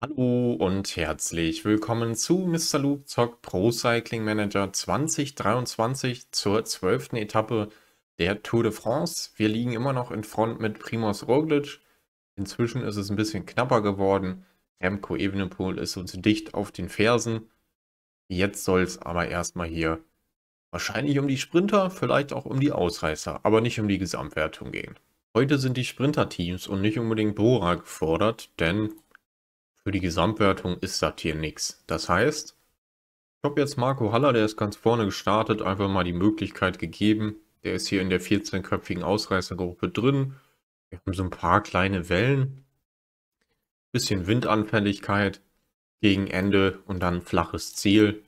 Hallo und herzlich willkommen zu Mr. Luke Zock Pro Cycling Manager 2023 zur 12. Etappe der Tour de France. Wir liegen immer noch in Front mit Primoz Roglic. Inzwischen ist es ein bisschen knapper geworden. Remco Evenepoel ist uns dicht auf den Fersen. Jetzt soll es aber erstmal hier wahrscheinlich um die Sprinter, vielleicht auch um die Ausreißer, aber nicht um die Gesamtwertung gehen. Heute sind die Sprinter-Teams und nicht unbedingt Bora gefordert, denn für die Gesamtwertung ist das hier nichts. Das heißt, ich habe jetzt Marco Haller, der ist ganz vorne gestartet, einfach mal die Möglichkeit gegeben. Der ist hier in der 14-köpfigen Ausreißergruppe drin. Wir haben so ein paar kleine Wellen. Bisschen Windanfälligkeit gegen Ende und dann flaches Ziel.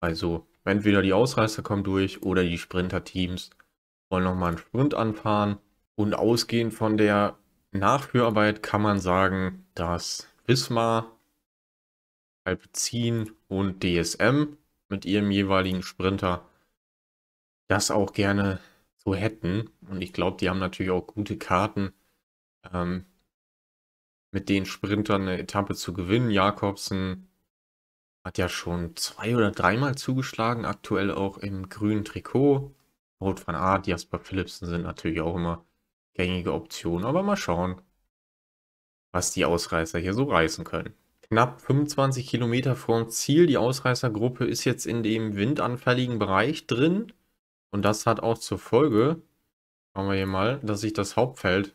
Also entweder die Ausreißer kommen durch oder die Sprinter-Teams wollen nochmal einen Sprint anfahren. Und ausgehend von der Nachführarbeit kann man sagen, dass Prisma, Alpecin und DSM mit ihrem jeweiligen Sprinter das auch gerne so hätten. Und ich glaube, die haben natürlich auch gute Karten, ähm, mit den Sprintern eine Etappe zu gewinnen. Jakobsen hat ja schon zwei oder dreimal zugeschlagen, aktuell auch im grünen Trikot. Rot van A, Jasper Philipsen sind natürlich auch immer gängige Optionen, aber mal schauen was die Ausreißer hier so reißen können. Knapp 25 Kilometer vorm Ziel. Die Ausreißergruppe ist jetzt in dem windanfälligen Bereich drin. Und das hat auch zur Folge, schauen wir hier mal, dass sich das Hauptfeld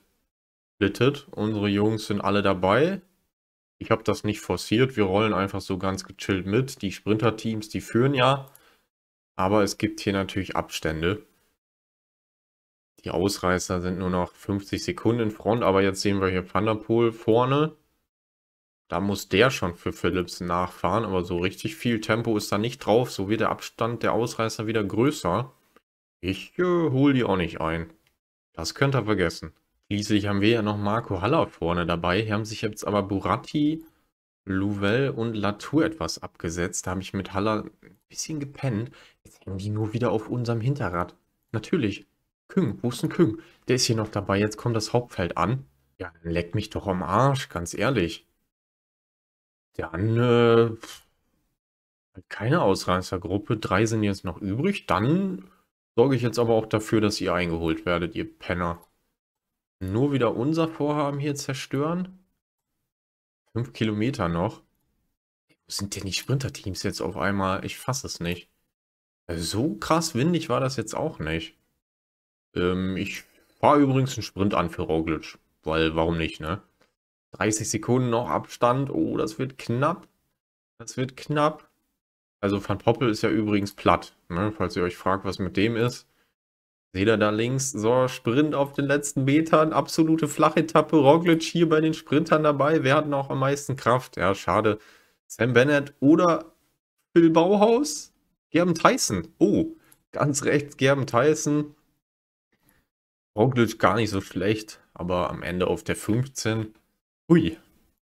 splittet. Unsere Jungs sind alle dabei. Ich habe das nicht forciert. Wir rollen einfach so ganz gechillt mit. Die Sprinter-Teams, die führen ja. Aber es gibt hier natürlich Abstände. Die Ausreißer sind nur noch 50 Sekunden in Front, aber jetzt sehen wir hier Vanderpool vorne. Da muss der schon für Philips nachfahren, aber so richtig viel Tempo ist da nicht drauf. So wird der Abstand der Ausreißer wieder größer. Ich äh, hole die auch nicht ein. Das könnt ihr vergessen. Schließlich haben wir ja noch Marco Haller vorne dabei. Hier haben sich jetzt aber Buratti, Louvel und Latour etwas abgesetzt. Da habe ich mit Haller ein bisschen gepennt. Jetzt hängen die nur wieder auf unserem Hinterrad. Natürlich, Küng, wo ist denn Küng? Der ist hier noch dabei, jetzt kommt das Hauptfeld an. Ja, dann leck mich doch am Arsch, ganz ehrlich. Dann, äh, halt keine Ausreißergruppe, drei sind jetzt noch übrig, dann sorge ich jetzt aber auch dafür, dass ihr eingeholt werdet, ihr Penner. Nur wieder unser Vorhaben hier zerstören? Fünf Kilometer noch. Wo sind denn die Sprinterteams jetzt auf einmal? Ich fasse es nicht. So krass windig war das jetzt auch nicht. Ähm, ich fahre übrigens einen Sprint an für Roglic, weil warum nicht, ne? 30 Sekunden noch Abstand, oh, das wird knapp. Das wird knapp. Also Van Poppel ist ja übrigens platt, ne? falls ihr euch fragt, was mit dem ist. Seht ihr da links? So, Sprint auf den letzten Metern. Absolute Flachetappe. Roglic hier bei den Sprintern dabei. Wer hat noch am meisten Kraft? Ja, schade. Sam Bennett oder Phil Bauhaus? Gerben Tyson. Oh, ganz rechts Gerben Tyson. Roglic gar nicht so schlecht, aber am Ende auf der 15. Hui,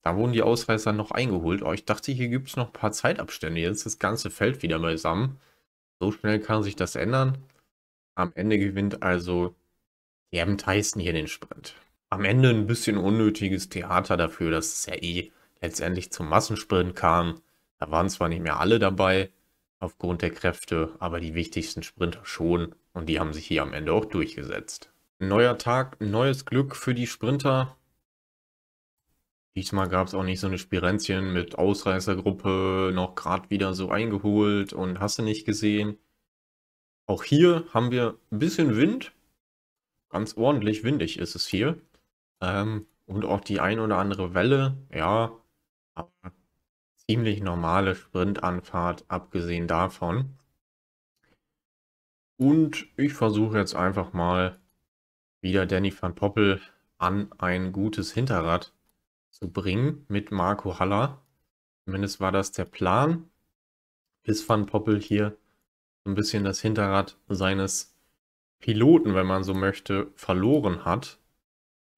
da wurden die Ausreißer noch eingeholt. Aber oh, ich dachte, hier gibt es noch ein paar Zeitabstände. Jetzt ist das ganze Feld wieder beisammen. So schnell kann sich das ändern. Am Ende gewinnt also Gerben Tyson hier den Sprint. Am Ende ein bisschen unnötiges Theater dafür, dass es ja eh letztendlich zum Massensprint kam. Da waren zwar nicht mehr alle dabei aufgrund der Kräfte, aber die wichtigsten Sprinter schon und die haben sich hier am Ende auch durchgesetzt. Neuer Tag, neues Glück für die Sprinter. Diesmal gab es auch nicht so eine Spirenzchen mit Ausreißergruppe, noch gerade wieder so eingeholt und hast du nicht gesehen. Auch hier haben wir ein bisschen Wind. Ganz ordentlich windig ist es hier. Ähm, und auch die ein oder andere Welle. Ja, aber ziemlich normale Sprintanfahrt, abgesehen davon. Und ich versuche jetzt einfach mal wieder Danny van Poppel an ein gutes Hinterrad zu bringen mit Marco Haller. Zumindest war das der Plan, bis Van Poppel hier ein bisschen das Hinterrad seines Piloten, wenn man so möchte, verloren hat.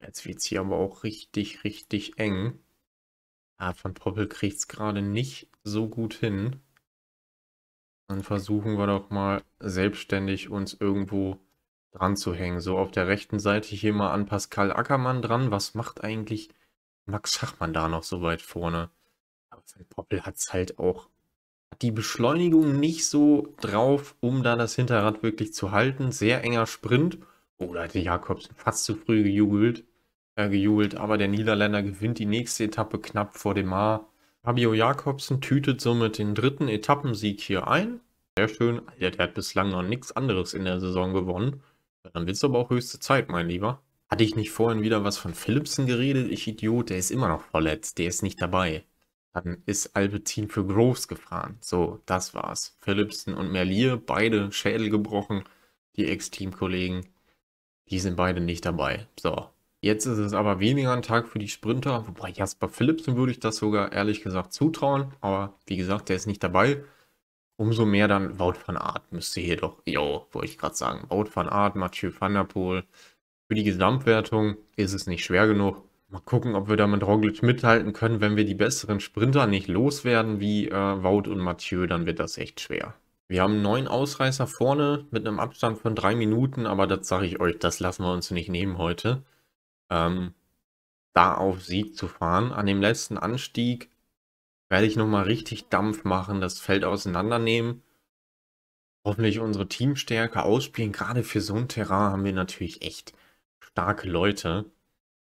Jetzt wird es hier aber auch richtig, richtig eng. Ja, Van Poppel kriegt es gerade nicht so gut hin. Dann versuchen wir doch mal selbstständig uns irgendwo dran zu hängen. So auf der rechten Seite hier mal an Pascal Ackermann dran. Was macht eigentlich Max Schachmann da noch so weit vorne? Aber sein Poppel hat es halt auch Hat die Beschleunigung nicht so drauf, um da das Hinterrad wirklich zu halten. Sehr enger Sprint. Oh, da hätte Jakobsen fast zu früh gejubelt. Äh, gejubelt, aber der Niederländer gewinnt die nächste Etappe knapp vor dem Mar. Fabio Jakobsen tütet somit den dritten Etappensieg hier ein. Sehr schön. Alter, der hat bislang noch nichts anderes in der Saison gewonnen. Dann wird es aber auch höchste Zeit, mein Lieber. Hatte ich nicht vorhin wieder was von Philipsen geredet? Ich Idiot, der ist immer noch verletzt. Der ist nicht dabei. Dann ist Albertin für Groves gefahren. So, das war's. Philipsen und Merlier, beide Schädel gebrochen. Die Ex-Teamkollegen, die sind beide nicht dabei. So, jetzt ist es aber weniger ein Tag für die Sprinter. Wobei Jasper Philipsen würde ich das sogar ehrlich gesagt zutrauen. Aber wie gesagt, der ist nicht dabei. Umso mehr dann Wout van Aert müsste hier doch, jo, wollte ich gerade sagen, Wout van Aert, Mathieu van der Poel. Für die Gesamtwertung ist es nicht schwer genug. Mal gucken, ob wir da mit Roglic mithalten können. Wenn wir die besseren Sprinter nicht loswerden wie äh, Wout und Mathieu, dann wird das echt schwer. Wir haben neun Ausreißer vorne mit einem Abstand von drei Minuten, aber das sage ich euch, das lassen wir uns nicht nehmen heute. Ähm, da auf Sieg zu fahren. An dem letzten Anstieg werde ich nochmal richtig Dampf machen, das Feld auseinandernehmen. Hoffentlich unsere Teamstärke ausspielen. Gerade für so ein Terrain haben wir natürlich echt starke Leute.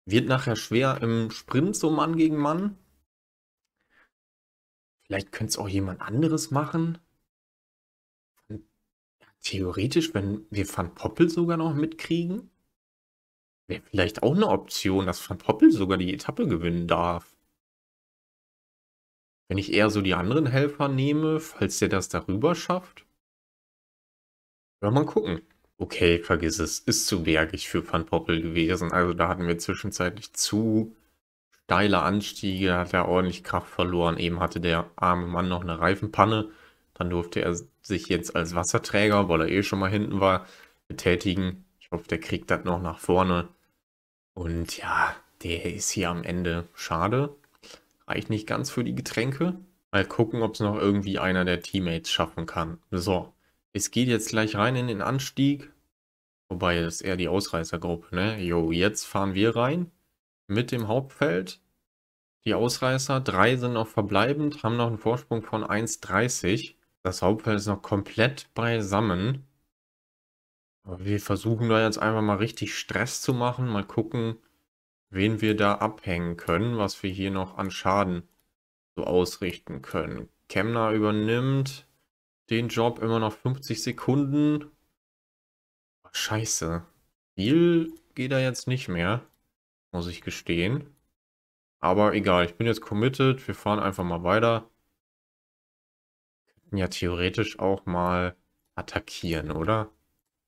Wird nachher schwer im Sprint so Mann gegen Mann. Vielleicht könnte es auch jemand anderes machen. Theoretisch, wenn wir Van Poppel sogar noch mitkriegen, wäre vielleicht auch eine Option, dass Van Poppel sogar die Etappe gewinnen darf. Wenn ich eher so die anderen Helfer nehme, falls der das darüber schafft. Ja, mal gucken. Okay, vergiss es. Ist zu bergig für Van Poppel gewesen. Also da hatten wir zwischenzeitlich zu steile Anstiege. Da hat er ordentlich Kraft verloren. Eben hatte der arme Mann noch eine Reifenpanne. Dann durfte er sich jetzt als Wasserträger, weil er eh schon mal hinten war, betätigen. Ich hoffe, der kriegt das noch nach vorne. Und ja, der ist hier am Ende. Schade. Reicht nicht ganz für die Getränke. Mal gucken, ob es noch irgendwie einer der Teammates schaffen kann. So, es geht jetzt gleich rein in den Anstieg. Wobei, das ist eher die Ausreißergruppe, ne? Jo, jetzt fahren wir rein mit dem Hauptfeld. Die Ausreißer, drei sind noch verbleibend, haben noch einen Vorsprung von 1,30. Das Hauptfeld ist noch komplett beisammen. Aber wir versuchen da jetzt einfach mal richtig Stress zu machen. Mal gucken, wen wir da abhängen können, was wir hier noch an Schaden so ausrichten können. Kemner übernimmt den Job immer noch 50 Sekunden. scheiße. Viel geht da jetzt nicht mehr, muss ich gestehen. Aber egal, ich bin jetzt committed. Wir fahren einfach mal weiter. Könnten ja theoretisch auch mal attackieren, oder?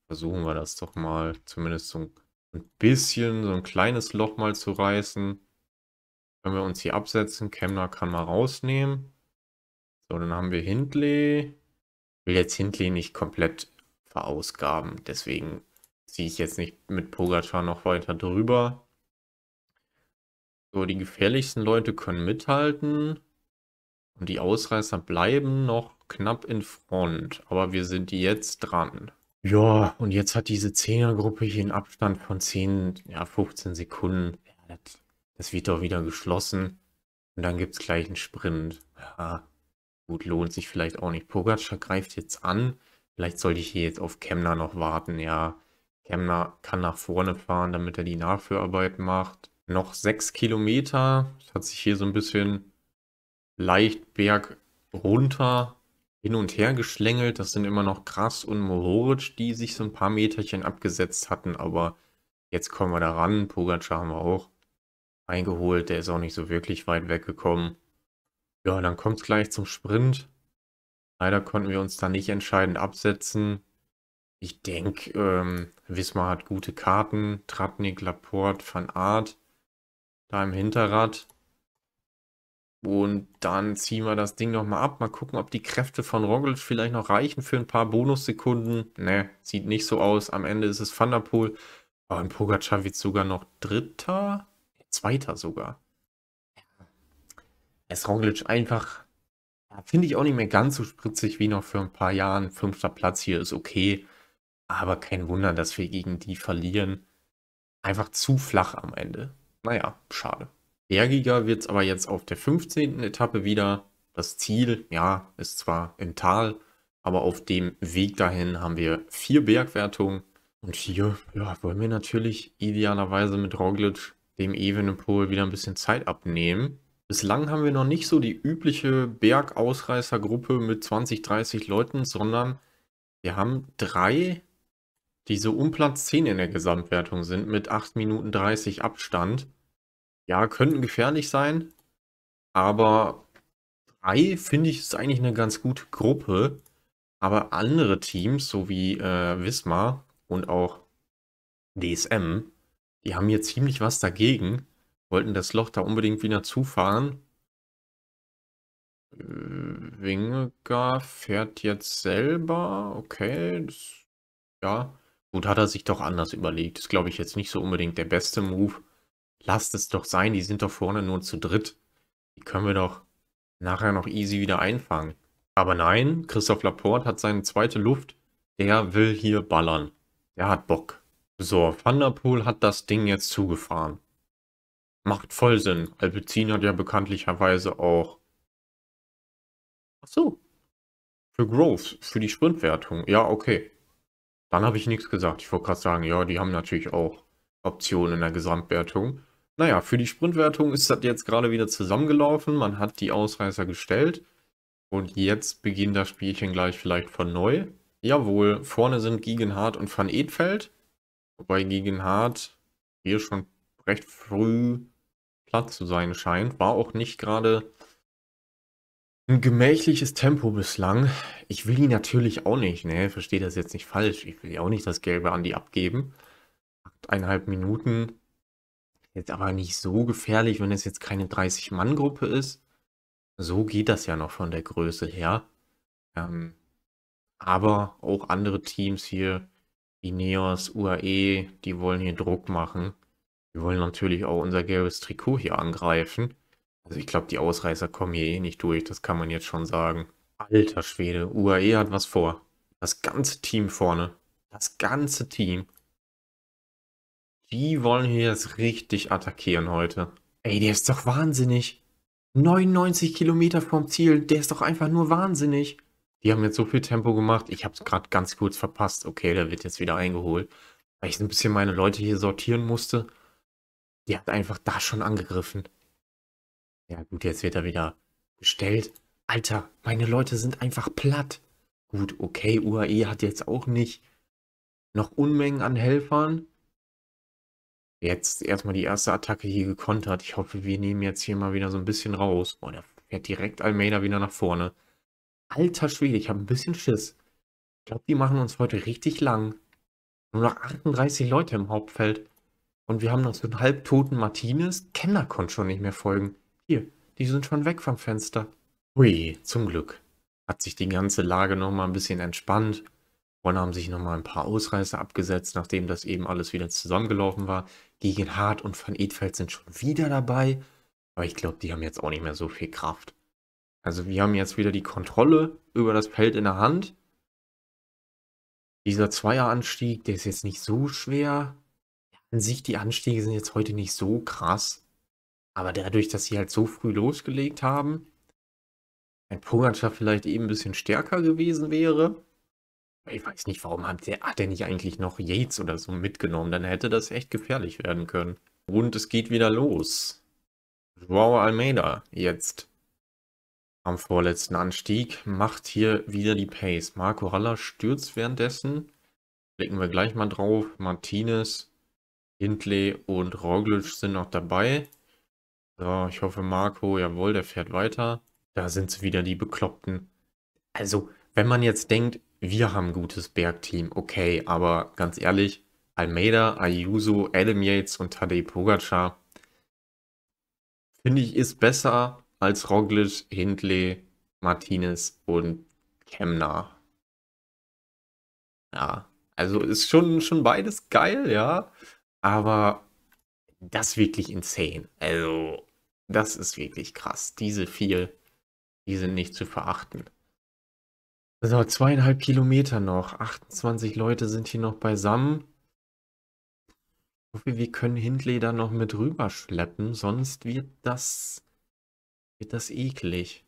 Versuchen wir das doch mal. Zumindest zum ein bisschen, so ein kleines Loch mal zu reißen. Können wir uns hier absetzen. Kemner kann mal rausnehmen. So, dann haben wir Hindley. Ich will jetzt Hindley nicht komplett verausgaben. Deswegen ziehe ich jetzt nicht mit Pogacar noch weiter drüber. So, die gefährlichsten Leute können mithalten. Und die Ausreißer bleiben noch knapp in Front. Aber wir sind jetzt dran. Ja, und jetzt hat diese Zehnergruppe hier einen Abstand von 10, ja, 15 Sekunden. das, wird doch wieder geschlossen. Und dann gibt es gleich einen Sprint. Ja, gut, lohnt sich vielleicht auch nicht. Pogacar greift jetzt an. Vielleicht sollte ich hier jetzt auf Kemner noch warten. Ja, Kemner kann nach vorne fahren, damit er die Nachführarbeit macht. Noch sechs Kilometer. Es hat sich hier so ein bisschen leicht berg runter hin und her geschlängelt. Das sind immer noch Gras und Mohoric, die sich so ein paar Meterchen abgesetzt hatten, aber jetzt kommen wir da ran. Pogacar haben wir auch eingeholt, der ist auch nicht so wirklich weit weggekommen. Ja, dann kommt es gleich zum Sprint. Leider konnten wir uns da nicht entscheidend absetzen. Ich denke, ähm, Wismar hat gute Karten. Tratnik, Laporte, Van Aert da im Hinterrad. Und dann ziehen wir das Ding nochmal ab. Mal gucken, ob die Kräfte von Roglic vielleicht noch reichen für ein paar Bonussekunden. Ne, sieht nicht so aus. Am Ende ist es Thunderpool. Oh, und Pogacar wird sogar noch Dritter? Zweiter sogar. Es Roglic einfach, finde ich auch nicht mehr ganz so spritzig wie noch für ein paar Jahren. Fünfter Platz hier ist okay. Aber kein Wunder, dass wir gegen die verlieren. Einfach zu flach am Ende. Naja, schade. Bergiger wird es aber jetzt auf der 15. Etappe wieder. Das Ziel, ja, ist zwar im Tal, aber auf dem Weg dahin haben wir vier Bergwertungen. Und hier ja, wollen wir natürlich idealerweise mit Roglic dem Evenepoel wieder ein bisschen Zeit abnehmen. Bislang haben wir noch nicht so die übliche Bergausreißergruppe mit 20, 30 Leuten, sondern wir haben drei, die so um Platz 10 in der Gesamtwertung sind, mit 8 Minuten 30 Abstand ja, könnten gefährlich sein. Aber drei finde ich ist eigentlich eine ganz gute Gruppe. Aber andere Teams, so wie äh, Wismar und auch DSM, die haben hier ziemlich was dagegen. Wollten das Loch da unbedingt wieder zufahren. Wingegar fährt jetzt selber. Okay, das, ja. Gut, hat er sich doch anders überlegt. Ist, glaube ich, jetzt nicht so unbedingt der beste Move lasst es doch sein, die sind doch vorne nur zu dritt. Die können wir doch nachher noch easy wieder einfangen. Aber nein, Christoph Laporte hat seine zweite Luft. Der will hier ballern. Der hat Bock. So, Van der Poel hat das Ding jetzt zugefahren. Macht voll Sinn. Alpecin hat ja bekanntlicherweise auch... Ach so. Für Growth, für die Sprintwertung. Ja, okay. Dann habe ich nichts gesagt. Ich wollte gerade sagen, ja, die haben natürlich auch Optionen in der Gesamtwertung. Naja, für die Sprintwertung ist das jetzt gerade wieder zusammengelaufen. Man hat die Ausreißer gestellt. Und jetzt beginnt das Spielchen gleich vielleicht von neu. Jawohl, vorne sind Gigenhardt und Van Edfeld. Wobei Gigenhardt hier schon recht früh platt zu sein scheint. War auch nicht gerade ein gemächliches Tempo bislang. Ich will ihn natürlich auch nicht, ne? Versteht das jetzt nicht falsch. Ich will ja auch nicht das Gelbe an die abgeben. Achteinhalb Minuten Jetzt aber nicht so gefährlich, wenn es jetzt keine 30-Mann-Gruppe ist. So geht das ja noch von der Größe her. Ähm, aber auch andere Teams hier, Ineos, UAE, die wollen hier Druck machen. Wir wollen natürlich auch unser gelbes Trikot hier angreifen. Also ich glaube, die Ausreißer kommen hier eh nicht durch, das kann man jetzt schon sagen. Alter Schwede, UAE hat was vor. Das ganze Team vorne. Das ganze Team. Die wollen hier jetzt richtig attackieren heute. Ey, der ist doch wahnsinnig. 99 Kilometer vom Ziel, der ist doch einfach nur wahnsinnig. Die haben jetzt so viel Tempo gemacht. Ich habe es gerade ganz kurz verpasst. Okay, der wird jetzt wieder eingeholt. Weil ich ein bisschen meine Leute hier sortieren musste. Die hat einfach da schon angegriffen. Ja gut, jetzt wird er wieder gestellt. Alter, meine Leute sind einfach platt. Gut, okay, UAE hat jetzt auch nicht noch Unmengen an Helfern. Jetzt erstmal die erste Attacke hier gekontert. Ich hoffe, wir nehmen jetzt hier mal wieder so ein bisschen raus. Oh, der fährt direkt Almeida wieder nach vorne. Alter Schwede, ich habe ein bisschen Schiss. Ich glaube, die machen uns heute richtig lang. Nur noch 38 Leute im Hauptfeld. Und wir haben noch so einen halbtoten Martinez. Kenner konnte schon nicht mehr folgen. Hier, die sind schon weg vom Fenster. Ui, zum Glück. Hat sich die ganze Lage nochmal ein bisschen entspannt. Bonn haben sich nochmal ein paar Ausreißer abgesetzt, nachdem das eben alles wieder zusammengelaufen war. Gegen Hart und Van Edfeld sind schon wieder dabei. Aber ich glaube, die haben jetzt auch nicht mehr so viel Kraft. Also wir haben jetzt wieder die Kontrolle über das Feld in der Hand. Dieser Zweieranstieg, der ist jetzt nicht so schwer. An sich, die Anstiege sind jetzt heute nicht so krass. Aber dadurch, dass sie halt so früh losgelegt haben, ein Pogacar vielleicht eben ein bisschen stärker gewesen wäre, ich weiß nicht, warum hat der, hat der nicht eigentlich noch Yates oder so mitgenommen? Dann hätte das echt gefährlich werden können. Und es geht wieder los. Joao Almeida jetzt am vorletzten Anstieg macht hier wieder die Pace. Marco Haller stürzt währenddessen. Blicken wir gleich mal drauf. Martinez, Hindley und Roglic sind noch dabei. So, ich hoffe Marco, jawohl, der fährt weiter. Da sind sie wieder die Bekloppten. Also, wenn man jetzt denkt, wir haben ein gutes Bergteam, okay, aber ganz ehrlich, Almeida, Ayuso, Adam Yates und Tadej Pogacar finde ich ist besser als Roglic, Hindley, Martinez und Kemner. Ja, also ist schon, schon beides geil, ja, aber das wirklich insane. Also, das ist wirklich krass. Diese vier, die sind nicht zu verachten. So, zweieinhalb Kilometer noch. 28 Leute sind hier noch beisammen. Ich hoffe, Wir können Hindley da noch mit rüber schleppen. sonst wird das, wird das eklig.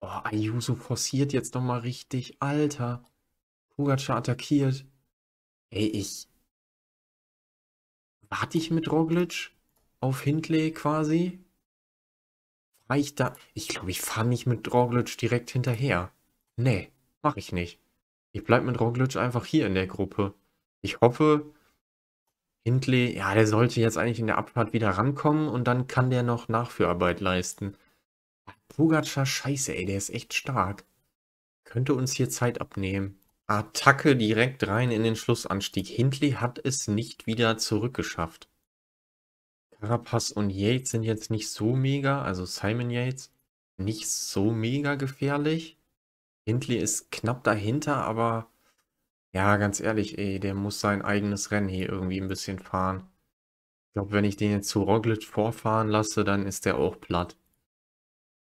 Oh, Ayuso forciert jetzt noch mal richtig. Alter, Pogacar attackiert. Ey, ich... Warte ich mit Roglic auf Hindley quasi? Fahre ich da... Ich glaube, ich fahre nicht mit Roglic direkt hinterher. Nee, mache ich nicht. Ich bleib mit Roglic einfach hier in der Gruppe. Ich hoffe, Hindley, ja, der sollte jetzt eigentlich in der Abfahrt wieder rankommen und dann kann der noch Nachführarbeit leisten. Pogacar, scheiße, ey, der ist echt stark. Könnte uns hier Zeit abnehmen. Attacke direkt rein in den Schlussanstieg. Hindley hat es nicht wieder zurückgeschafft. Carapaz und Yates sind jetzt nicht so mega, also Simon Yates, nicht so mega gefährlich. Hindley ist knapp dahinter, aber ja, ganz ehrlich, ey, der muss sein eigenes Rennen hier irgendwie ein bisschen fahren. Ich glaube, wenn ich den jetzt zu Roglic vorfahren lasse, dann ist der auch platt.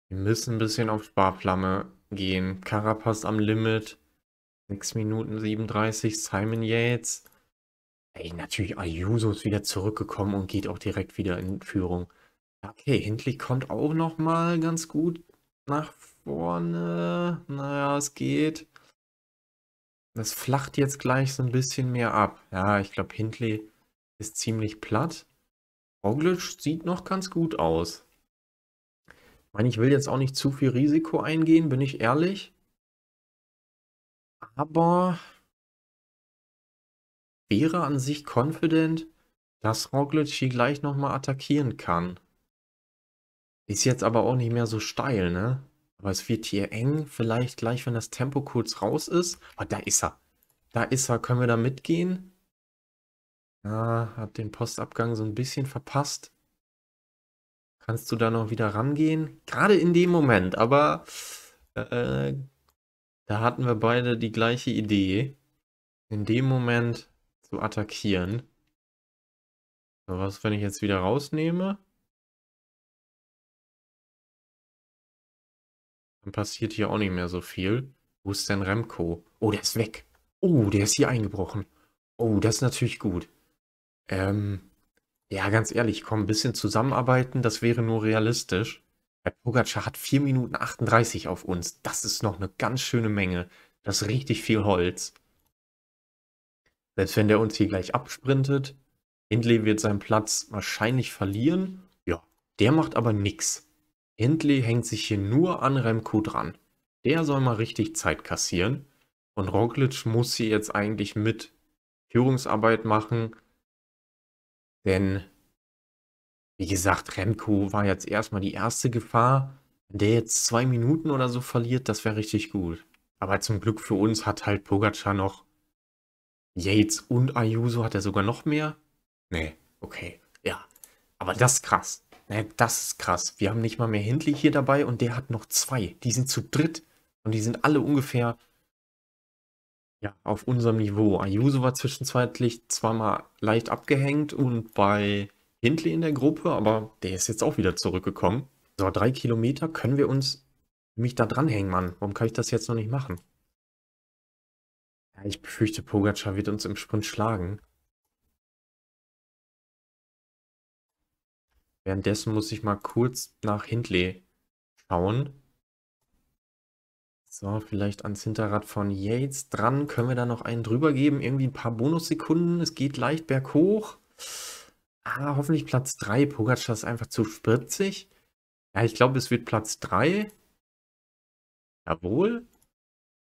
Wir müssen ein bisschen auf Sparflamme gehen. Carapaz am Limit. 6 Minuten 37, Simon Yates. Ey, natürlich, Ayuso ist wieder zurückgekommen und geht auch direkt wieder in Führung. Okay, Hindley kommt auch nochmal ganz gut nach vorne, naja, es geht. Das flacht jetzt gleich so ein bisschen mehr ab. Ja, ich glaube, Hindley ist ziemlich platt. Roglic sieht noch ganz gut aus. Ich meine, ich will jetzt auch nicht zu viel Risiko eingehen, bin ich ehrlich. Aber wäre an sich confident, dass Roglic hier gleich nochmal attackieren kann. Ist jetzt aber auch nicht mehr so steil, ne? Aber es wird hier eng. Vielleicht gleich, wenn das Tempo kurz raus ist. Oh, da ist er. Da ist er. Können wir da mitgehen? Ah, hab den Postabgang so ein bisschen verpasst. Kannst du da noch wieder rangehen? Gerade in dem Moment, aber äh, da hatten wir beide die gleiche Idee. In dem Moment zu attackieren. So, was, wenn ich jetzt wieder rausnehme? Dann passiert hier auch nicht mehr so viel. Wo ist denn Remco? Oh, der ist weg. Oh, der ist hier eingebrochen. Oh, das ist natürlich gut. Ähm, ja, ganz ehrlich, komm, ein bisschen zusammenarbeiten, das wäre nur realistisch. Herr Pogacar hat 4 Minuten 38 auf uns. Das ist noch eine ganz schöne Menge. Das ist richtig viel Holz. Selbst wenn der uns hier gleich absprintet, Hindley wird seinen Platz wahrscheinlich verlieren. Ja, der macht aber nichts. Endlich hängt sich hier nur an Remco dran. Der soll mal richtig Zeit kassieren. Und Roglic muss sie jetzt eigentlich mit Führungsarbeit machen. Denn, wie gesagt, Remco war jetzt erstmal die erste Gefahr. Wenn der jetzt zwei Minuten oder so verliert, das wäre richtig gut. Aber zum Glück für uns hat halt Pogacar noch Yates und Ayuso. Hat er sogar noch mehr? Nee, okay, ja. Aber das ist krass. Naja, das ist krass. Wir haben nicht mal mehr Hindley hier dabei und der hat noch zwei. Die sind zu dritt und die sind alle ungefähr ja, auf unserem Niveau. Ayuso war zwischenzeitlich zweimal leicht abgehängt und bei Hindley in der Gruppe, aber der ist jetzt auch wieder zurückgekommen. So, drei Kilometer können wir uns mich da dranhängen, Mann. Warum kann ich das jetzt noch nicht machen? Ja, ich befürchte, Pogacar wird uns im Sprint schlagen. Währenddessen muss ich mal kurz nach Hindley schauen. So, vielleicht ans Hinterrad von Yates dran. Können wir da noch einen drüber geben? Irgendwie ein paar Bonussekunden. Es geht leicht berghoch. Ah, hoffentlich Platz 3. Pogacar ist einfach zu spritzig. Ja, ich glaube, es wird Platz 3. Jawohl.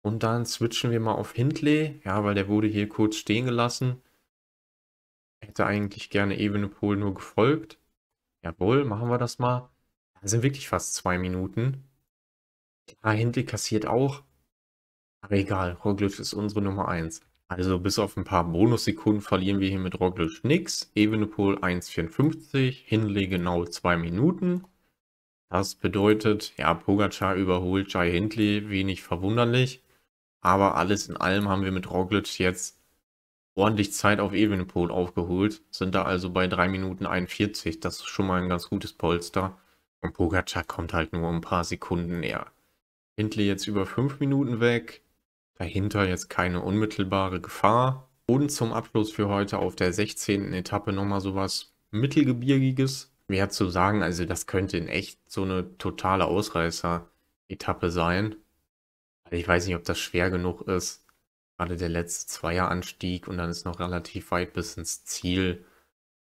Und dann switchen wir mal auf Hindley. Ja, weil der wurde hier kurz stehen gelassen. Hätte eigentlich gerne Ebene Pol nur gefolgt. Jawohl, machen wir das mal. Das sind wirklich fast zwei Minuten. Ja, Hindley kassiert auch. Aber egal, Roglic ist unsere Nummer 1. Also bis auf ein paar Bonussekunden verlieren wir hier mit Roglic nichts. Evenepoel 1,54, Hindley genau zwei Minuten. Das bedeutet, ja, Pogacar überholt Jai Hindley, wenig verwunderlich. Aber alles in allem haben wir mit Roglic jetzt ordentlich Zeit auf Evenpol aufgeholt, sind da also bei 3 Minuten 41. Das ist schon mal ein ganz gutes Polster. Und Pogacar kommt halt nur ein paar Sekunden näher. Hindley jetzt über 5 Minuten weg. Dahinter jetzt keine unmittelbare Gefahr. Und zum Abschluss für heute auf der 16. Etappe nochmal sowas Mittelgebirgiges. Mehr zu sagen, also das könnte in echt so eine totale Ausreißer-Etappe sein. Ich weiß nicht, ob das schwer genug ist gerade der letzte Zweieranstieg und dann ist noch relativ weit bis ins Ziel.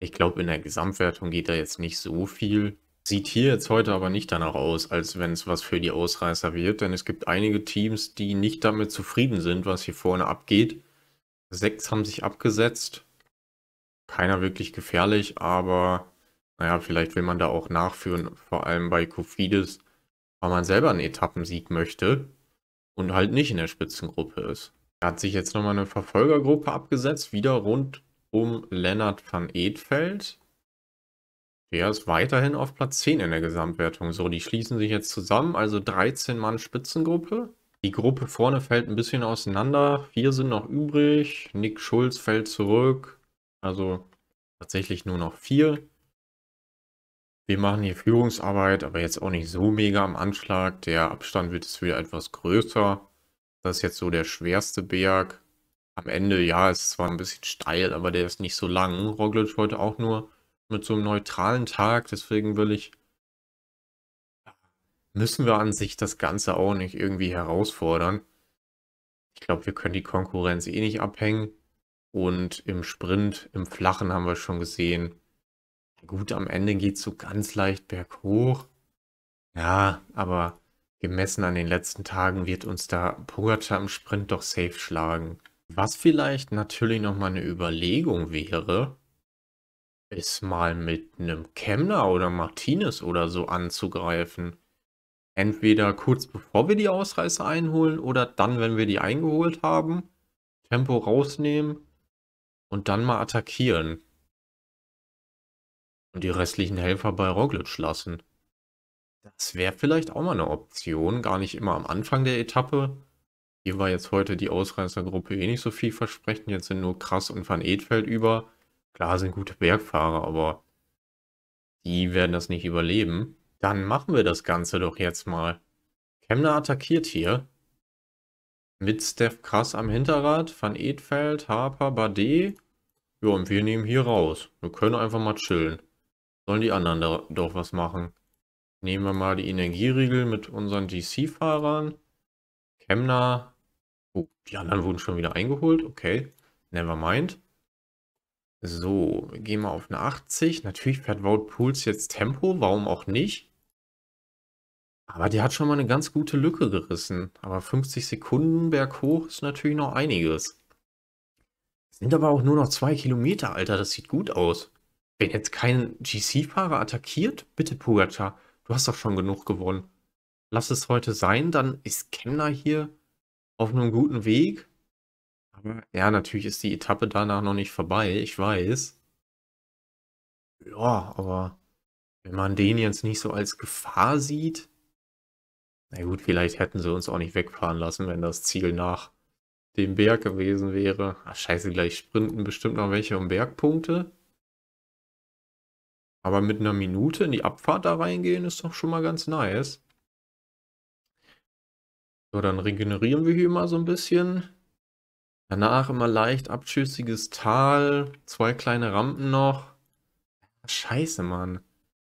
Ich glaube, in der Gesamtwertung geht da jetzt nicht so viel. Sieht hier jetzt heute aber nicht danach aus, als wenn es was für die Ausreißer wird, denn es gibt einige Teams, die nicht damit zufrieden sind, was hier vorne abgeht. Sechs haben sich abgesetzt. Keiner wirklich gefährlich, aber naja, vielleicht will man da auch nachführen, vor allem bei Kofidis, weil man selber einen Etappensieg möchte und halt nicht in der Spitzengruppe ist hat sich jetzt nochmal eine Verfolgergruppe abgesetzt, wieder rund um Lennart van Edfeld. Der ist weiterhin auf Platz 10 in der Gesamtwertung. So, die schließen sich jetzt zusammen, also 13 Mann Spitzengruppe. Die Gruppe vorne fällt ein bisschen auseinander. Vier sind noch übrig. Nick Schulz fällt zurück. Also tatsächlich nur noch vier. Wir machen hier Führungsarbeit, aber jetzt auch nicht so mega am Anschlag. Der Abstand wird jetzt wieder etwas größer. Das ist jetzt so der schwerste Berg. Am Ende, ja, ist zwar ein bisschen steil, aber der ist nicht so lang. Roglic heute auch nur mit so einem neutralen Tag, deswegen will ich müssen wir an sich das Ganze auch nicht irgendwie herausfordern. Ich glaube, wir können die Konkurrenz eh nicht abhängen. Und im Sprint, im Flachen haben wir schon gesehen. Gut, am Ende geht es so ganz leicht berghoch. Ja, aber Gemessen an den letzten Tagen wird uns da Pogacar im Sprint doch safe schlagen. Was vielleicht natürlich nochmal eine Überlegung wäre, ist mal mit einem Kemner oder Martinez oder so anzugreifen. Entweder kurz bevor wir die Ausreißer einholen oder dann, wenn wir die eingeholt haben, Tempo rausnehmen und dann mal attackieren. Und die restlichen Helfer bei Roglic lassen. Das wäre vielleicht auch mal eine Option, gar nicht immer am Anfang der Etappe. Hier war jetzt heute die Ausreißergruppe eh nicht so viel versprechen. Jetzt sind nur Krass und Van Edfeld über. Klar sind gute Bergfahrer, aber die werden das nicht überleben. Dann machen wir das Ganze doch jetzt mal. Kemner attackiert hier. Mit Steph Krass am Hinterrad, Van Edfeld, Harper, Bade. Ja, und wir nehmen hier raus. Wir können einfach mal chillen. Sollen die anderen doch was machen. Nehmen wir mal die Energieriegel mit unseren dc fahrern Chemner. Oh, die anderen wurden schon wieder eingeholt. Okay, never mind. So, gehen wir auf eine 80. Natürlich fährt Vault Pools jetzt Tempo, warum auch nicht. Aber die hat schon mal eine ganz gute Lücke gerissen. Aber 50 Sekunden berghoch ist natürlich noch einiges. Sind aber auch nur noch zwei Kilometer, Alter. Das sieht gut aus. Wenn jetzt kein GC-Fahrer attackiert, bitte Pogacar, Du hast doch schon genug gewonnen. Lass es heute sein, dann ist Kemner hier auf einem guten Weg. Aber ja, natürlich ist die Etappe danach noch nicht vorbei, ich weiß. Ja, aber wenn man den jetzt nicht so als Gefahr sieht. Na gut, vielleicht hätten sie uns auch nicht wegfahren lassen, wenn das Ziel nach dem Berg gewesen wäre. Ach, scheiße, gleich sprinten bestimmt noch welche um Bergpunkte. Aber mit einer Minute in die Abfahrt da reingehen ist doch schon mal ganz nice. So, dann regenerieren wir hier mal so ein bisschen. Danach immer leicht abschüssiges Tal, zwei kleine Rampen noch. Scheiße, Mann.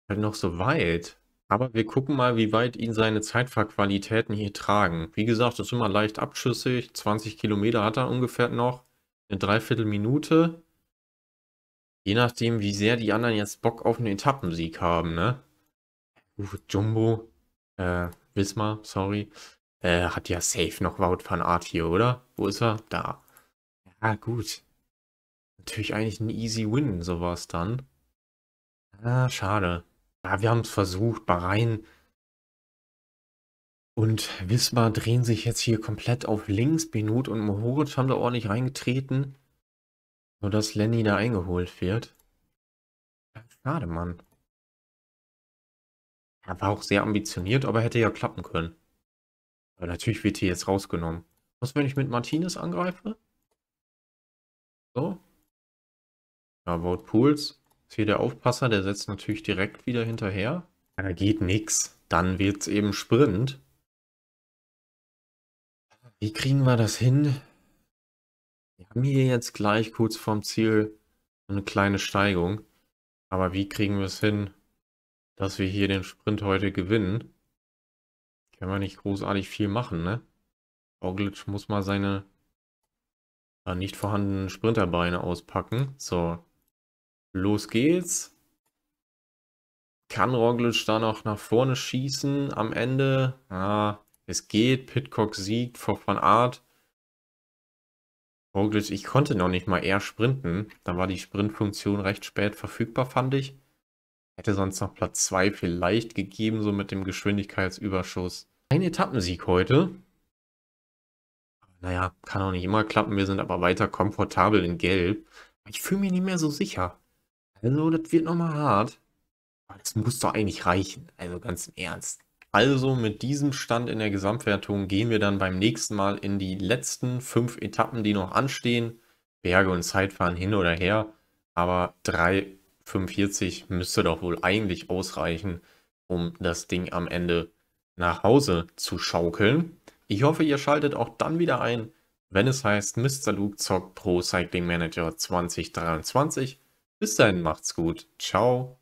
Halt noch so weit. Aber wir gucken mal, wie weit ihn seine Zeitfahrqualitäten hier tragen. Wie gesagt, das ist immer leicht abschüssig. 20 Kilometer hat er ungefähr noch. Eine Dreiviertelminute. Je nachdem, wie sehr die anderen jetzt Bock auf einen Etappensieg haben, ne? Uh, Jumbo, äh, Wismar, sorry, äh, hat ja safe noch Wout van Art hier, oder? Wo ist er? Da. Ja, gut. Natürlich eigentlich ein easy win, sowas dann. Ah, schade. Ja, wir haben es versucht. Bahrain und Wismar drehen sich jetzt hier komplett auf links. Benut und Mohoric haben da ordentlich reingetreten. Nur, dass Lenny da eingeholt wird. Schade, Mann. Er war auch sehr ambitioniert, aber hätte ja klappen können. Aber natürlich wird hier jetzt rausgenommen. Was, wenn ich mit Martinez angreife? So. Ja, Wout Pools. Ist hier der Aufpasser, der setzt natürlich direkt wieder hinterher. Ja, da geht nix. Dann wird's eben Sprint. Wie kriegen wir das hin? Wir haben hier jetzt gleich kurz vorm Ziel eine kleine Steigung. Aber wie kriegen wir es hin, dass wir hier den Sprint heute gewinnen? Können wir nicht großartig viel machen, ne? Roglic muss mal seine äh, nicht vorhandenen Sprinterbeine auspacken. So, los geht's. Kann Roglic da noch nach vorne schießen am Ende? Ah, es geht. Pitcock siegt vor Van Art. Roglic, ich konnte noch nicht mal eher sprinten. Dann war die Sprintfunktion recht spät verfügbar, fand ich. Hätte sonst noch Platz 2 vielleicht gegeben, so mit dem Geschwindigkeitsüberschuss. Ein Etappensieg heute. Naja, kann auch nicht immer klappen. Wir sind aber weiter komfortabel in Gelb. Ich fühle mich nicht mehr so sicher. Also, das wird nochmal hart. Aber das muss doch eigentlich reichen. Also ganz im Ernst. Also mit diesem Stand in der Gesamtwertung gehen wir dann beim nächsten Mal in die letzten fünf Etappen, die noch anstehen. Berge und Zeitfahren hin oder her, aber 3,45 müsste doch wohl eigentlich ausreichen, um das Ding am Ende nach Hause zu schaukeln. Ich hoffe, ihr schaltet auch dann wieder ein, wenn es heißt, Mr. Luke zockt Pro Cycling Manager 2023. Bis dahin macht's gut. Ciao.